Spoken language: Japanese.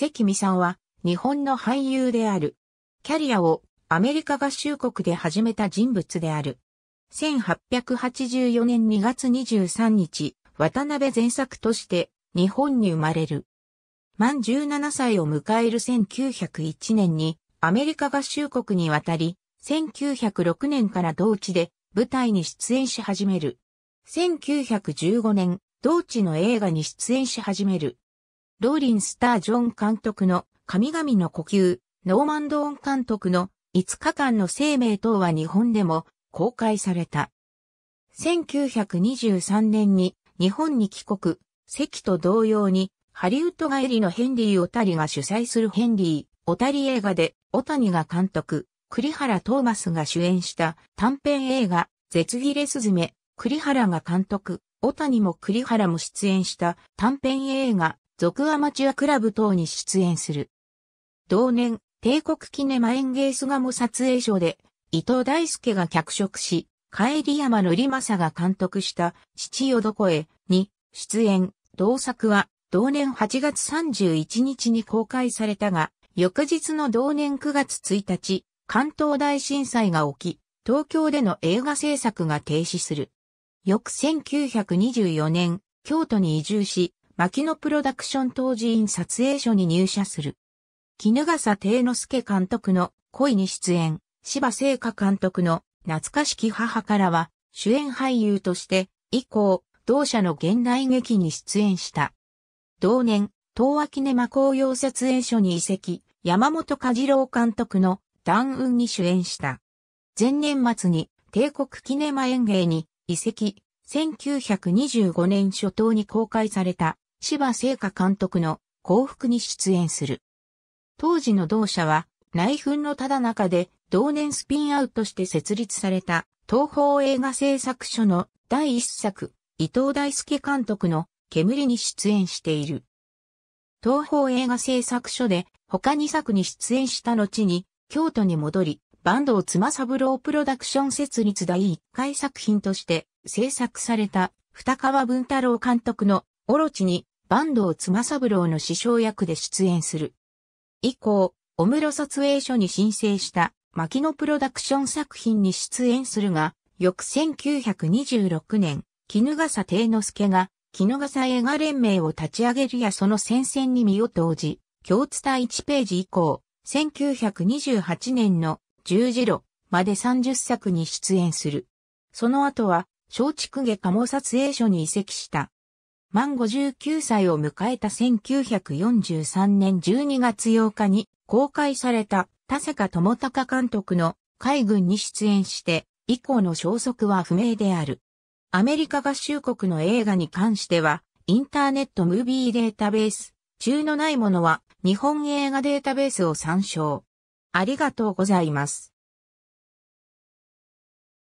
関美さんは日本の俳優である。キャリアをアメリカ合衆国で始めた人物である。1884年2月23日、渡辺前作として日本に生まれる。満17歳を迎える1901年にアメリカ合衆国に渡り、1906年から同地で舞台に出演し始める。1915年、同地の映画に出演し始める。ローリン・スタージョン監督の神々の呼吸、ノーマンドーン監督の5日間の生命等は日本でも公開された。1923年に日本に帰国、席と同様にハリウッド帰りのヘンリー・オタリが主催するヘンリー・オタリ映画で、オタニが監督、栗原トーマスが主演した短編映画、絶切れすずめ、栗原が監督、オタニも栗原も出演した短編映画、俗アマチュアクラブ等に出演する。同年、帝国記念マ演芸ガ鴨撮影所で、伊藤大輔が脚色し、帰り山のりまさが監督した父よどこへに出演、同作は同年8月31日に公開されたが、翌日の同年9月1日、関東大震災が起き、東京での映画制作が停止する。翌1924年、京都に移住し、牧野プロダクション当時院撮影所に入社する。絹笠定之助監督の恋に出演、芝聖華監督の懐かしき母からは主演俳優として以降、同社の現代劇に出演した。同年、東亜キネマ紅葉撮影所に移籍、山本和次郎監督の弾雲に主演した。前年末に帝国キネマ演芸に移籍、1925年初頭に公開された芝聖華監督の幸福に出演する。当時の同社は内紛のただ中で同年スピンアウトして設立された東方映画製作所の第一作伊藤大輔監督の煙に出演している。東方映画製作所で他2作に出演した後に京都に戻り、坂東妻三郎プロダクション設立第1回作品として制作された二川文太郎監督のオロチに坂東妻三郎の師匠役で出演する。以降、小室撮影所に申請した牧野プロダクション作品に出演するが、翌1926年、絹笠定之助が、絹笠映画連盟を立ち上げるやその戦線に身を投じ、京伝1ページ以降、1928年の十字路まで30作に出演する。その後は、松竹下鴨撮影所に移籍した。満59歳を迎えた1943年12月8日に公開された田坂智隆監督の海軍に出演して以降の消息は不明である。アメリカ合衆国の映画に関してはインターネットムービーデータベース中のないものは日本映画データベースを参照。ありがとうございます。